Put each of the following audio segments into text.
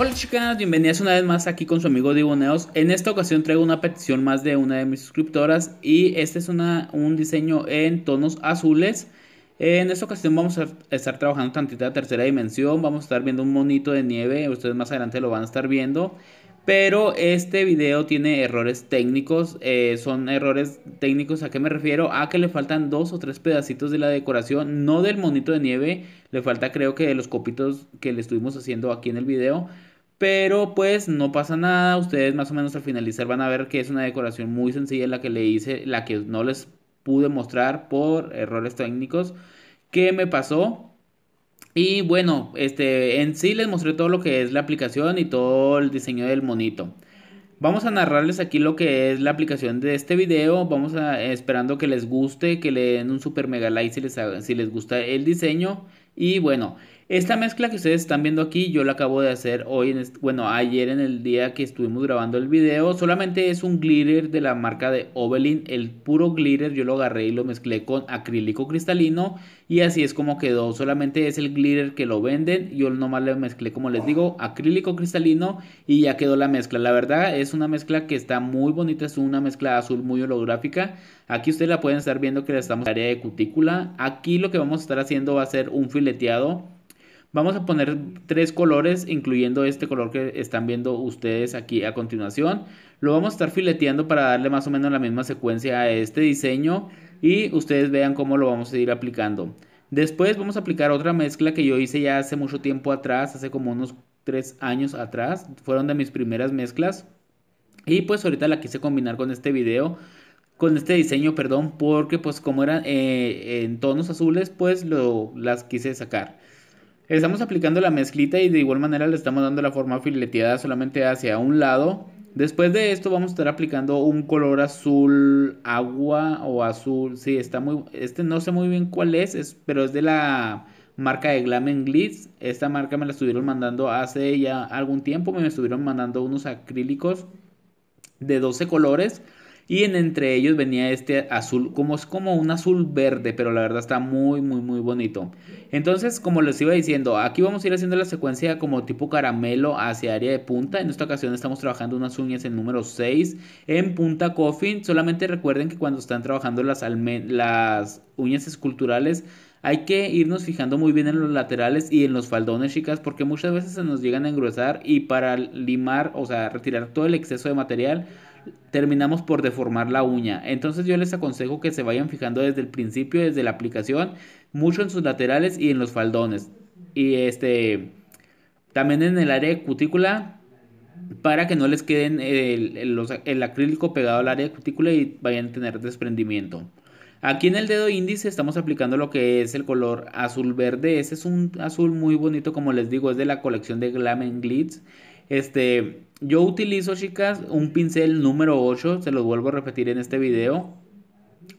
Hola chicas, bienvenidas una vez más aquí con su amigo Diboneos. En esta ocasión traigo una petición más de una de mis suscriptoras y este es una, un diseño en tonos azules. En esta ocasión vamos a estar trabajando tantita la tercera dimensión, vamos a estar viendo un monito de nieve, ustedes más adelante lo van a estar viendo. Pero este video tiene errores técnicos, eh, son errores técnicos a qué me refiero, a que le faltan dos o tres pedacitos de la decoración, no del monito de nieve, le falta creo que de los copitos que le estuvimos haciendo aquí en el video pero pues no pasa nada, ustedes más o menos al finalizar van a ver que es una decoración muy sencilla la que le hice, la que no les pude mostrar por errores técnicos ¿Qué me pasó. Y bueno, este, en sí les mostré todo lo que es la aplicación y todo el diseño del monito. Vamos a narrarles aquí lo que es la aplicación de este video. Vamos a esperando que les guste, que le den un super mega like si les, si les gusta el diseño. Y bueno, esta mezcla que ustedes están viendo aquí, yo la acabo de hacer hoy, bueno, ayer en el día que estuvimos grabando el video. Solamente es un glitter de la marca de Ovelin, el puro glitter. Yo lo agarré y lo mezclé con acrílico cristalino y así es como quedó. Solamente es el glitter que lo venden. Yo nomás le mezclé, como les digo, acrílico cristalino y ya quedó la mezcla. La verdad es una mezcla que está muy bonita, es una mezcla azul muy holográfica. Aquí ustedes la pueden estar viendo que la estamos en área de cutícula. Aquí lo que vamos a estar haciendo va a ser un fileteado Vamos a poner tres colores, incluyendo este color que están viendo ustedes aquí a continuación. Lo vamos a estar fileteando para darle más o menos la misma secuencia a este diseño y ustedes vean cómo lo vamos a ir aplicando. Después vamos a aplicar otra mezcla que yo hice ya hace mucho tiempo atrás, hace como unos tres años atrás. Fueron de mis primeras mezclas. Y pues ahorita la quise combinar con este video con este diseño, perdón, porque pues como eran eh, en tonos azules, pues lo, las quise sacar estamos aplicando la mezclita y de igual manera le estamos dando la forma fileteada solamente hacia un lado. Después de esto vamos a estar aplicando un color azul agua o azul. Sí, está muy... Este no sé muy bien cuál es, es pero es de la marca de Glam Glitz. Esta marca me la estuvieron mandando hace ya algún tiempo. Me estuvieron mandando unos acrílicos de 12 colores. Y en entre ellos venía este azul, como es como un azul verde, pero la verdad está muy, muy, muy bonito. Entonces, como les iba diciendo, aquí vamos a ir haciendo la secuencia como tipo caramelo hacia área de punta. En esta ocasión estamos trabajando unas uñas en número 6 en punta coffin. Solamente recuerden que cuando están trabajando las, las uñas esculturales, hay que irnos fijando muy bien en los laterales y en los faldones, chicas, porque muchas veces se nos llegan a engrosar y para limar, o sea, retirar todo el exceso de material, terminamos por deformar la uña. Entonces yo les aconsejo que se vayan fijando desde el principio, desde la aplicación, mucho en sus laterales y en los faldones. Y este también en el área de cutícula para que no les queden el, acrílico pegado al área de cutícula y vayan a tener desprendimiento. Aquí en el dedo índice estamos aplicando lo que es el color azul verde. ese es un azul muy bonito, como les digo, es de la colección de Glam Glitz. Este, yo utilizo, chicas, un pincel número 8, se los vuelvo a repetir en este video.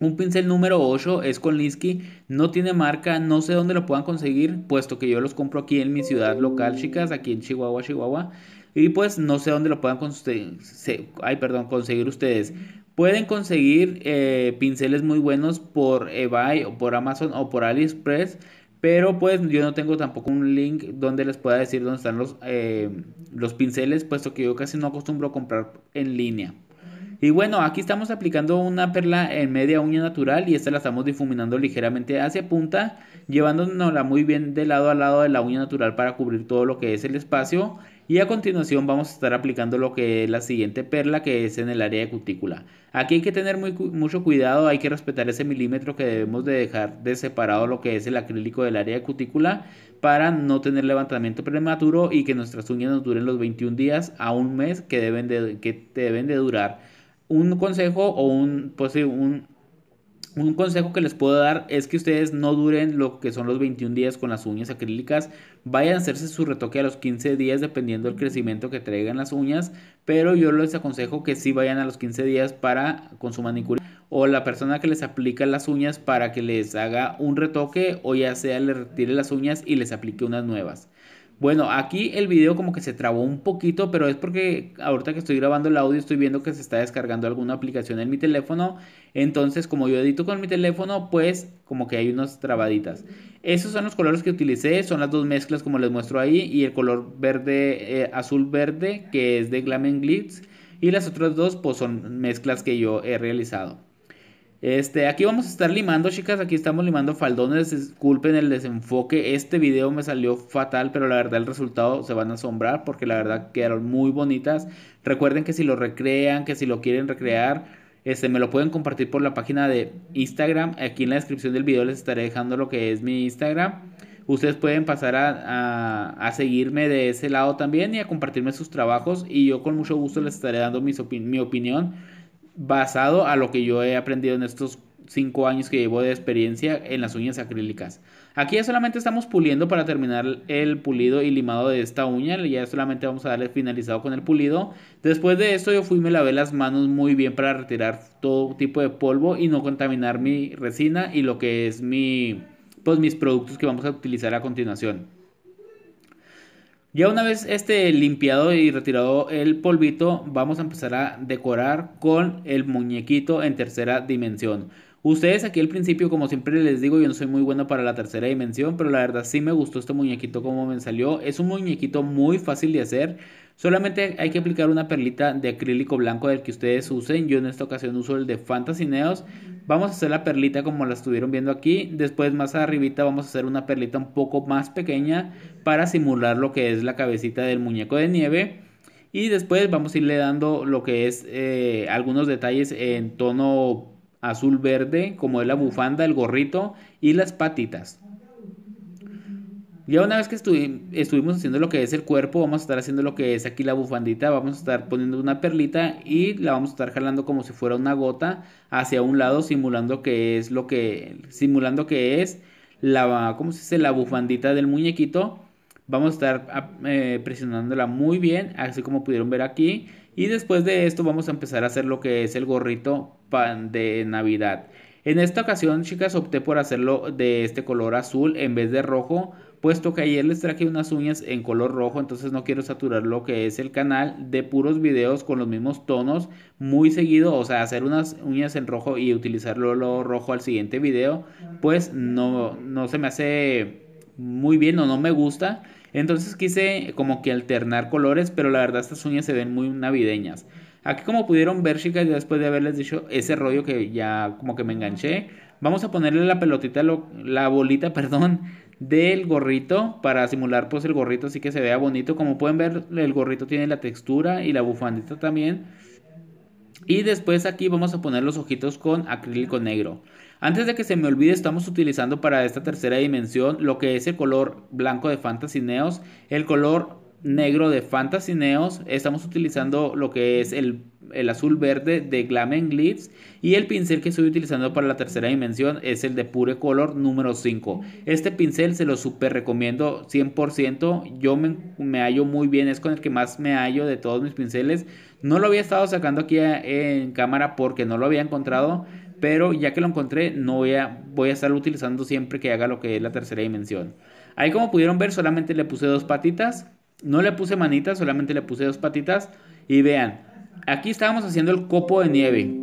Un pincel número 8 es con Liski. no tiene marca, no sé dónde lo puedan conseguir, puesto que yo los compro aquí en mi ciudad local, chicas, aquí en Chihuahua, Chihuahua. Y pues no sé dónde lo puedan conseguir, ay, perdón, conseguir ustedes. Pueden conseguir eh, pinceles muy buenos por eBay o por Amazon o por AliExpress, pero pues yo no tengo tampoco un link donde les pueda decir dónde están los, eh, los pinceles, puesto que yo casi no acostumbro a comprar en línea. Y bueno, aquí estamos aplicando una perla en media uña natural y esta la estamos difuminando ligeramente hacia punta, llevándonosla muy bien de lado a lado de la uña natural para cubrir todo lo que es el espacio. Y a continuación vamos a estar aplicando lo que es la siguiente perla que es en el área de cutícula. Aquí hay que tener muy, mucho cuidado, hay que respetar ese milímetro que debemos de dejar de separado lo que es el acrílico del área de cutícula para no tener levantamiento prematuro y que nuestras uñas nos duren los 21 días a un mes que deben de, que deben de durar. Un consejo o un, pues, un, un consejo que les puedo dar es que ustedes no duren lo que son los 21 días con las uñas acrílicas. Vayan a hacerse su retoque a los 15 días dependiendo del crecimiento que traigan las uñas. Pero yo les aconsejo que sí vayan a los 15 días para con su manicura o la persona que les aplica las uñas para que les haga un retoque o ya sea le retire las uñas y les aplique unas nuevas. Bueno, aquí el video como que se trabó un poquito, pero es porque ahorita que estoy grabando el audio estoy viendo que se está descargando alguna aplicación en mi teléfono. Entonces, como yo edito con mi teléfono, pues como que hay unas trabaditas. Esos son los colores que utilicé, son las dos mezclas como les muestro ahí y el color verde, eh, azul verde que es de Glam Glitz y las otras dos pues son mezclas que yo he realizado. Este, aquí vamos a estar limando, chicas. Aquí estamos limando faldones. Disculpen el desenfoque. Este video me salió fatal, pero la verdad el resultado se van a asombrar porque la verdad quedaron muy bonitas. Recuerden que si lo recrean, que si lo quieren recrear, este, me lo pueden compartir por la página de Instagram. Aquí en la descripción del video les estaré dejando lo que es mi Instagram. Ustedes pueden pasar a, seguirme de ese lado también y a compartirme sus trabajos. Y yo con mucho gusto les estaré dando mis mi opinión basado a lo que yo he aprendido en estos cinco años que llevo de experiencia en las uñas acrílicas. Aquí ya solamente estamos puliendo para terminar el pulido y limado de esta uña. Ya solamente vamos a darle finalizado con el pulido. Después de esto yo fui y me lavé las manos muy bien para retirar todo tipo de polvo y no contaminar mi resina y lo que es mi, pues mis productos que vamos a utilizar a continuación. Ya una vez este limpiado y retirado el polvito, vamos a empezar a decorar con el muñequito en tercera dimensión. Ustedes aquí al principio, como siempre les digo, yo no soy muy bueno para la tercera dimensión, pero la verdad sí me gustó este muñequito como me salió. Es un muñequito muy fácil de hacer. Solamente hay que aplicar una perlita de acrílico blanco del que ustedes usen. Yo en esta ocasión uso el de Fantasy Neos. Vamos a hacer la perlita como la estuvieron viendo aquí. Después más arribita vamos a hacer una perlita un poco más pequeña para simular lo que es la cabecita del muñeco de nieve. Y después vamos a irle dando lo que es eh, algunos detalles en tono azul verde como es la bufanda, el gorrito y las patitas. Ya una vez que estuvimos haciendo lo que es el cuerpo, vamos a estar haciendo lo que es aquí la bufandita, vamos a estar poniendo una perlita y la vamos a estar jalando como si fuera una gota hacia un lado, simulando que es lo que, simulando que es la, dice? La bufandita del muñequito. Vamos a estar ah, eh, presionándola muy bien, así como pudieron ver aquí. Y después de esto vamos a empezar a hacer lo que es el gorrito pan de Navidad. En esta ocasión, chicas, opté por hacerlo de este color azul en vez de rojo puesto que ayer les traje unas uñas en color rojo, entonces no quiero saturar lo que es el canal de puros videos con los mismos tonos muy seguido, o sea, hacer unas uñas en rojo y utilizarlo lo rojo al siguiente video, pues no, no se me hace muy bien o no me gusta. Entonces quise como que alternar colores, pero la verdad estas uñas se ven muy navideñas. Aquí como pudieron ver chicas, después de haberles dicho ese rollo que ya como que me enganché, vamos a ponerle la pelotita, la bolita, perdón, del gorrito para simular pues el gorrito así que se vea bonito. Como pueden ver el gorrito tiene la textura y la bufandita también. Y después aquí vamos a poner los ojitos con acrílico negro. Antes de que se me olvide, estamos utilizando para esta tercera dimensión lo que es el color blanco de Fantasy Neos, el color negro de Fantasy Neos. Estamos utilizando lo que es el, azul verde de Glamen Glitz. Y el pincel que estoy utilizando para la tercera dimensión es el de Pure Color número 5. Este pincel se lo super recomiendo 100%. Yo me, hallo muy bien, es con el que más me hallo de todos mis pinceles. No lo había estado sacando aquí en cámara porque no lo había encontrado. Pero ya que lo encontré, no voy a, voy a estarlo utilizando siempre que haga lo que es la tercera dimensión. Ahí como pudieron ver solamente le puse dos patitas no le puse manitas, solamente le puse dos patitas. Y vean, aquí estábamos haciendo el copo de nieve.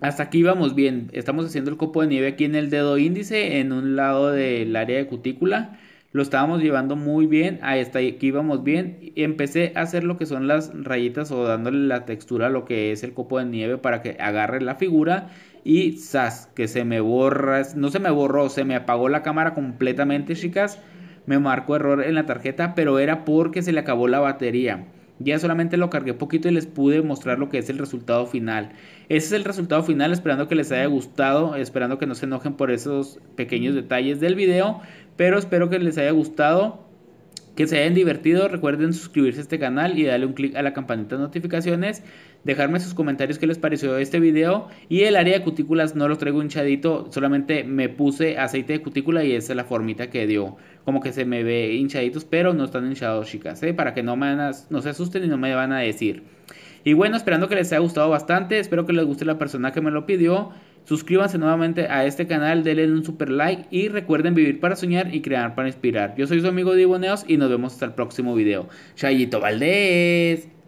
Hasta aquí vamos bien. Estamos haciendo el copo de nieve aquí en el dedo índice, en un lado del área de cutícula. Lo estábamos llevando muy bien. Ahí está, aquí íbamos bien. empecé a hacer lo que son las rayitas o dándole la textura a lo que es el copo de nieve para que agarre la figura. Y ¡zas! Que se me borra. No se me borró, se me apagó la cámara completamente, chicas me marcó error en la tarjeta, pero era porque se le acabó la batería. Ya solamente lo cargué poquito y les pude mostrar lo que es el resultado final. Ese es el resultado final, esperando que les haya gustado, esperando que no se enojen por esos pequeños detalles del video, pero espero que les haya gustado, que se hayan divertido. Recuerden suscribirse a este canal y darle un clic a la campanita de notificaciones dejarme sus comentarios qué les pareció este video y el área de cutículas no los traigo hinchadito, solamente me puse aceite de cutícula y esa es la formita que dio, como que se me ve hinchaditos, pero no están hinchados chicas, ¿eh? para que no, me no se asusten y no me van a decir. Y bueno, esperando que les haya gustado bastante, espero que les guste la persona que me lo pidió. Suscríbanse nuevamente a este canal, denle un super like y recuerden vivir para soñar y crear para inspirar. Yo soy su amigo Diboneos y nos vemos hasta el próximo video. Chayito Valdés.